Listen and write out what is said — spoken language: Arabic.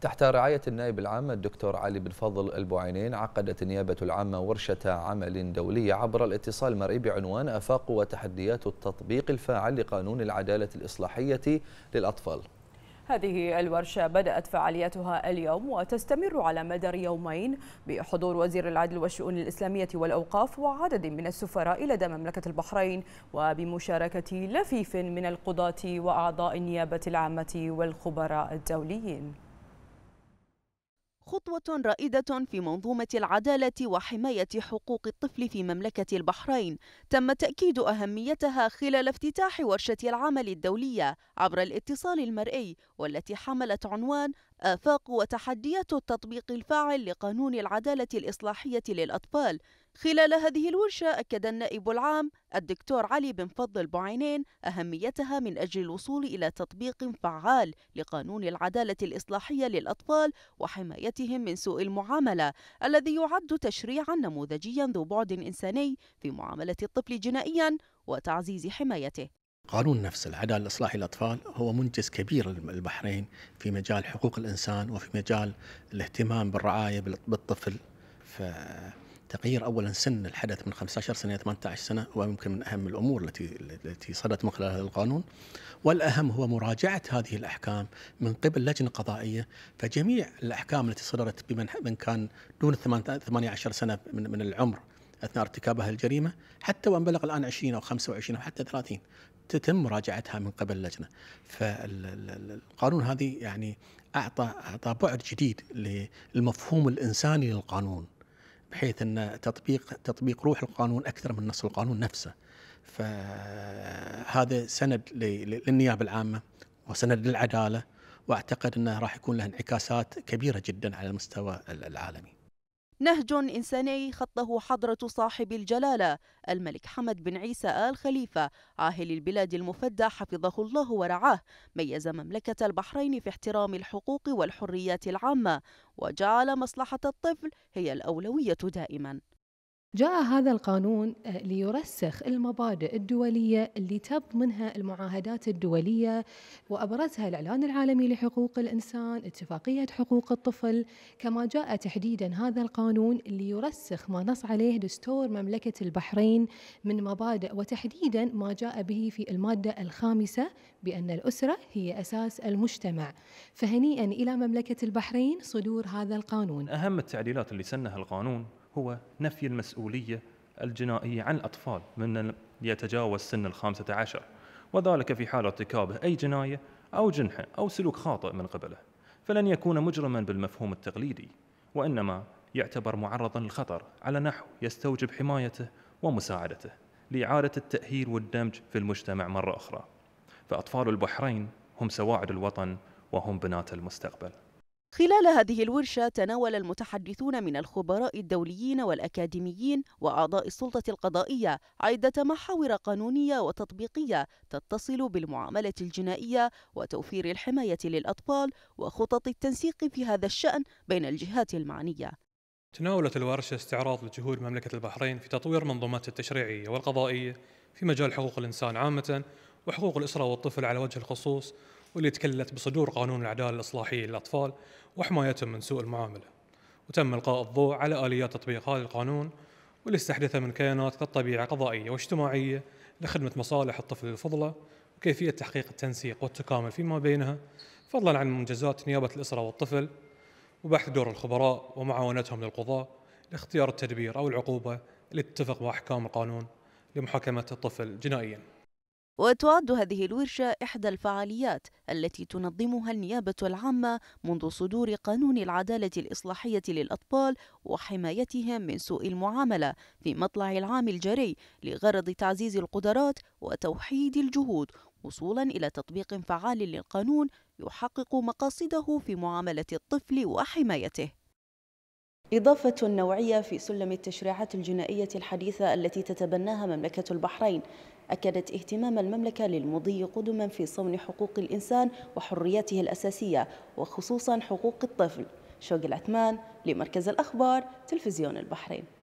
تحت رعاية النائب العام الدكتور علي بن فضل البعينين عقدت النيابة العامة ورشة عمل دولية عبر الاتصال المرئي بعنوان أفاق وتحديات التطبيق الفاعل لقانون العدالة الإصلاحية للأطفال هذه الورشة بدأت فعاليتها اليوم وتستمر على مدار يومين بحضور وزير العدل والشؤون الإسلامية والأوقاف وعدد من السفراء لدى مملكة البحرين وبمشاركة لفيف من القضاة وأعضاء النيابة العامة والخبراء الدوليين خطوة رائدة في منظومة العدالة وحماية حقوق الطفل في مملكة البحرين تم تأكيد أهميتها خلال افتتاح ورشة العمل الدولية عبر الاتصال المرئي والتي حملت عنوان آفاق وتحديات التطبيق الفاعل لقانون العدالة الإصلاحية للأطفال خلال هذه الورشة أكد النائب العام الدكتور علي بن فضل بعينين أهميتها من أجل الوصول إلى تطبيق فعال لقانون العدالة الإصلاحية للأطفال وحمايتهم من سوء المعاملة الذي يعد تشريعا نموذجيا ذو بعد إنساني في معاملة الطفل جنائيا وتعزيز حمايته قانون نفس العدالة الإصلاحي للأطفال هو منجز كبير للبحرين في مجال حقوق الإنسان وفي مجال الاهتمام بالرعاية بالطفل ف تغيير اولا سن الحدث من 15 سنه الى 18 سنه هو يمكن من اهم الامور التي التي صدرت من خلال هذا القانون والاهم هو مراجعه هذه الاحكام من قبل لجنه قضائيه فجميع الاحكام التي صدرت بمن من كان دون 18 سنه من, من العمر اثناء ارتكابها الجريمه حتى وان بلغ الان 20 او 25 او حتى 30 تتم مراجعتها من قبل اللجنه فالقانون هذه يعني اعطى اعطى بعد جديد للمفهوم الانساني للقانون بحيث ان تطبيق تطبيق روح القانون اكثر من نص القانون نفسه فهذا سند للنيابه العامه وسند للعداله واعتقد انه راح يكون له انعكاسات كبيره جدا على المستوى العالمي نهج إنساني خطه حضرة صاحب الجلالة الملك حمد بن عيسى آل خليفة عاهل البلاد المفدى حفظه الله ورعاه ميز مملكة البحرين في احترام الحقوق والحريات العامة وجعل مصلحة الطفل هي الأولوية دائماً جاء هذا القانون آه، ليرسخ المبادئ الدولية اللي تب منها المعاهدات الدولية وأبرزها الإعلان العالمي لحقوق الإنسان اتفاقية حقوق الطفل كما جاء تحديدا هذا القانون ليرسخ ما نص عليه دستور مملكة البحرين من مبادئ وتحديدا ما جاء به في المادة الخامسة بأن الأسرة هي أساس المجتمع فهنيئا إلى مملكة البحرين صدور هذا القانون أهم التعديلات اللي سنها القانون هو نفي المسؤولية الجنائية عن الأطفال من يتجاوز سن الخامسة عشر وذلك في حال ارتكابه أي جناية أو جنحة أو سلوك خاطئ من قبله فلن يكون مجرما بالمفهوم التقليدي وإنما يعتبر معرضا للخطر على نحو يستوجب حمايته ومساعدته لإعادة التأهيل والدمج في المجتمع مرة أخرى فأطفال البحرين هم سواعد الوطن وهم بنات المستقبل خلال هذه الورشة تناول المتحدثون من الخبراء الدوليين والأكاديميين وأعضاء السلطة القضائية عدة محاور قانونية وتطبيقية تتصل بالمعاملة الجنائية وتوفير الحماية للأطفال وخطط التنسيق في هذا الشأن بين الجهات المعنية تناولت الورشة استعراض لجهود مملكة البحرين في تطوير منظومات التشريعية والقضائية في مجال حقوق الإنسان عامة وحقوق الأسرة والطفل على وجه الخصوص واللي تكلت بصدور قانون العداله الاصلاحيه للاطفال وحمايتهم من سوء المعامله وتم القاء الضوء على اليات تطبيق هذا القانون واللي استحدثه من كيانات ذات طبيعه قضائيه واجتماعيه لخدمه مصالح الطفل الفضلى وكيفيه تحقيق التنسيق والتكامل فيما بينها فضلا عن منجزات نيابه الاسره والطفل وبحث دور الخبراء ومعاونتهم للقضاه لاختيار التدبير او العقوبه اللي تتفق مع احكام القانون لمحاكمه الطفل جنائيا وتعد هذه الورشة إحدى الفعاليات التي تنظمها النيابة العامة منذ صدور قانون العدالة الإصلاحية للأطفال وحمايتهم من سوء المعاملة في مطلع العام الجاري لغرض تعزيز القدرات وتوحيد الجهود وصولا إلى تطبيق فعال للقانون يحقق مقاصده في معاملة الطفل وحمايته إضافة نوعية في سلم التشريعات الجنائية الحديثة التي تتبناها مملكة البحرين أكدت اهتمام المملكة للمضي قدما في صون حقوق الإنسان وحرياته الأساسية وخصوصا حقوق الطفل شوق العثمان لمركز الأخبار تلفزيون البحرين